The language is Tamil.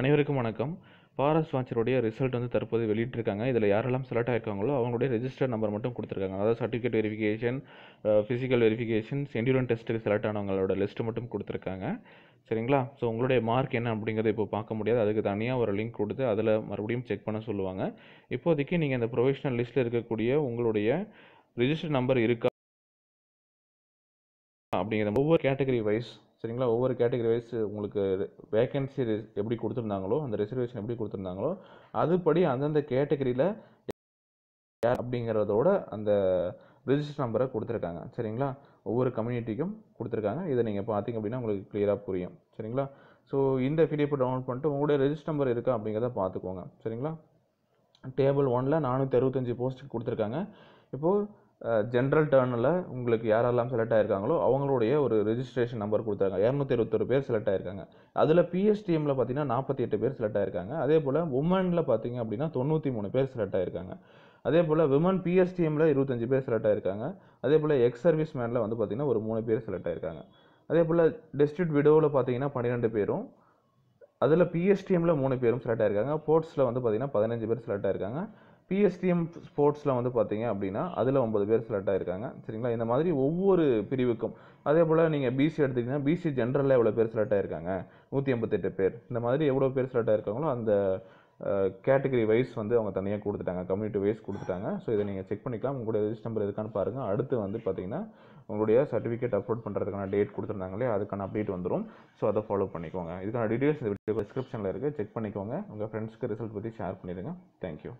அனைவருக்கும் வணக்கம் பாரஸ் வாட்சருடைய ரிசல்ட் வந்து தற்போது வெளியிட்டிருக்காங்க இதில் யாரெல்லாம் செலக்ட் ஆயிருக்காங்களோ அவங்களுடைய ரெஜிஸ்டர் நம்பர் மட்டும் கொடுத்துருக்காங்க அதாவது certificate verification physical verification endurance டெஸ்ட்டுக்கு செலக்ட் ஆனவங்களோட லிஸ்ட்டு மட்டும் கொடுத்துருக்காங்க சரிங்களா ஸோ உங்களுடைய மார்க் என்ன அப்படிங்கிறத இப்போ பார்க்க முடியாது அதுக்கு தனியாக ஒரு லிங்க் கொடுத்து அதில் மறுபடியும் செக் பண்ண சொல்லுவாங்க இப்போதைக்கு நீங்கள் இந்த ப்ரொவிஷனல் லிஸ்ட்டில் இருக்கக்கூடிய உங்களுடைய ரிஜிஸ்டர் நம்பர் இருக்கா அப்படிங்கிற ஒவ்வொரு கேட்டகரி வைஸ் சரிங்களா ஒவ்வொரு கேட்டகரி வைஸ் உங்களுக்கு வேக்கன்சி எப்படி கொடுத்துருந்தாங்களோ அந்த ரிசர்வேஷன் எப்படி கொடுத்துருந்தாங்களோ அதுபடி அந்தந்த கேட்டகரியில் அப்படிங்கிறதோட அந்த ரிஜிஸ்டர் நம்பரை கொடுத்துருக்காங்க சரிங்களா ஒவ்வொரு கம்யூனிட்டிக்கும் கொடுத்துருக்காங்க இதை நீங்கள் பார்த்தீங்க அப்படின்னா உங்களுக்கு க்ளியராக புரியும் சரிங்களா ஸோ இந்த பிடிஎஃப் டவுன்லோட் பண்ணிட்டு உங்களுடைய ரிஜிஸ்டர் நம்பர் இருக்கா அப்படிங்கிறத பார்த்துக்கோங்க சரிங்களா டேபிள் ஒனில் நானூற்றி அறுபத்தஞ்சு போஸ்ட்டுக்கு கொடுத்துருக்காங்க இப்போது ஜென்ரல் டேர்னில் உங்களுக்கு யாரெல்லாம் செலக்ட் ஆயிருக்காங்களோ அவங்களுடைய ஒரு ரெஜிஸ்ட்ரேஷன் நம்பர் கொடுத்தாங்க இரநூத்தி இருபத்தொரு பேர் செலக்ட் ஆயிருக்காங்க அதில் பிஎஸ்டிஎம்மில் பார்த்தீங்கன்னா நாற்பத்தி எட்டு பேர் செலக்ட் ஆயிருக்காங்க அதே போல் உமனில் பார்த்தீங்க அப்படின்னா தொண்ணூற்றி மூணு பேர் செலக்ட் ஆயிருக்காங்க அதே போல் விமன் பிஎஸ்டிஎம்மில் இருபத்தஞ்சி பேர் செலக்ட் ஆயிருக்காங்க அதே போல் எக்ஸ் சர்வீஸ் மேனில் வந்து பார்த்திங்கன்னா ஒரு மூணு பேர் செலக்ட் ஆயிருக்காங்க அதே போல் டிஸ்ட்ரிக்ட் விடோவில் பார்த்தீங்கன்னா பன்னிரெண்டு பேரும் அதில் பிஎஸ்டிஎம்மில் மூணு பேரும் செலக்ட் ஆயிருக்காங்க போர்ட்ஸில் வந்து பார்த்திங்கன்னா பதினஞ்சு பேர் செலக்ட் ஆயிருக்காங்க பிஎஸ்டிஎம் ஸ்போர்ட்ஸில் வந்து பார்த்தீங்க அப்படின்னா அதில் ஒன்பது பேர் செலக்ட் ஆகிருக்காங்க சரிங்களா இந்த மாதிரி ஒவ்வொரு பிரிவுக்கும் அதே போல் நீங்கள் பிசி எடுத்திங்கன்னா பிசி ஜென்ரலில் எவ்வளோ பேர் செலக்ட் ஆகிருக்காங்க நூற்றி எண்பத்தெட்டு பேர் இந்த மாதிரி எவ்வளோ பேர் செலக்ட் ஆகிருக்காங்களோ அந்த கேட்டகரி வைஸ் வந்து அவங்க தனியாக கொடுத்துட்டாங்க கம்யூனிட்டி வைஸ் கொடுத்துட்டாங்க ஸோ இதை நீங்கள் செக் பண்ணிக்கலாம் உங்களுடைய ரிஜிஸ்டர் நம்பர் எதுக்கான்னு பாருங்கள் அடுத்து வந்து பார்த்தீங்கன்னா உங்களுடைய சர்டிஃபிகேட் அப்லோட் பண்ணுறதுக்கான டேட் கொடுத்துருந்தாங்களே அதுக்கான அப்டேட் வந்துடும் ஸோ அதை ஃபாலோ பண்ணிக்கோங்க இதுக்கான டீட்டெயில்ஸ் இந்த வீடியோ டிஸ்கிரிப்ஷனில் இருக்குது செக் பண்ணிக்கோங்க உங்கள் ஃப்ரெண்ட்ஸ்க்கு ரிசல்ட் பற்றி ஷேர் பண்ணிடுங்க தேங்க்யூ